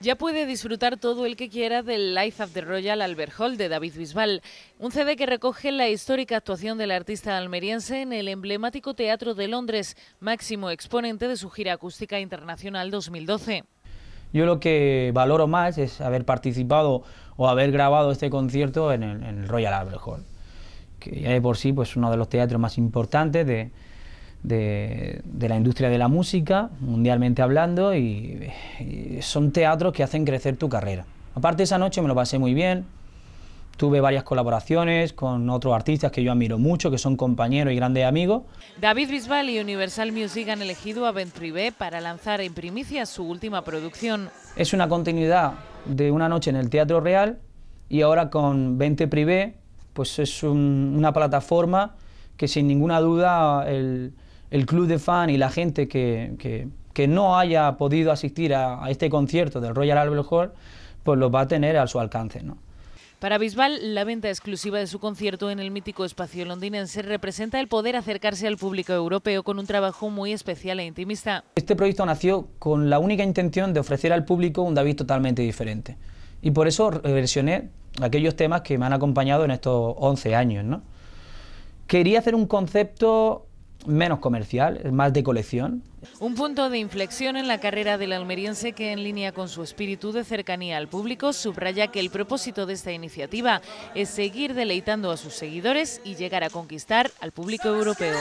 Ya puede disfrutar todo el que quiera del Life of the Royal Albert Hall de David Bisbal, un CD que recoge la histórica actuación del artista almeriense en el emblemático Teatro de Londres, máximo exponente de su gira acústica internacional 2012. Yo lo que valoro más es haber participado o haber grabado este concierto en el, Royal Albert Hall, que ya de por sí pues uno de los teatros más importantes de, de, la industria de la música, mundialmente hablando, y, son teatros que hacen crecer tu carrera. Aparte esa noche me lo pasé muy bien, tuve varias colaboraciones con otros artistas que yo admiro mucho, que son compañeros y grandes amigos. David Bisbal y Universal Music han elegido a Privé para lanzar en primicia su última producción. Es una continuidad de una noche en el Teatro Real y ahora con 20 Privé, pues es una plataforma que sin ninguna duda el, el club de fan y la gente que, que, no haya podido asistir a, este concierto del Royal Albert Hall, pues lo va a tener a su alcance. ¿no? Para Bisbal, la venta exclusiva de su concierto en el mítico espacio londinense representa el poder acercarse al público europeo con un trabajo muy especial e intimista. Este proyecto nació con la única intención de ofrecer al público un David totalmente diferente. Y por eso versioné... aquellos temas que me han acompañado en estos 11 años. Quería hacer un concepto menos comercial, más de colección. Un punto de inflexión en la carrera del almeriense que en línea con su espíritu de cercanía al público subraya que el propósito de esta iniciativa es seguir deleitando a sus seguidores y llegar a conquistar al público europeo.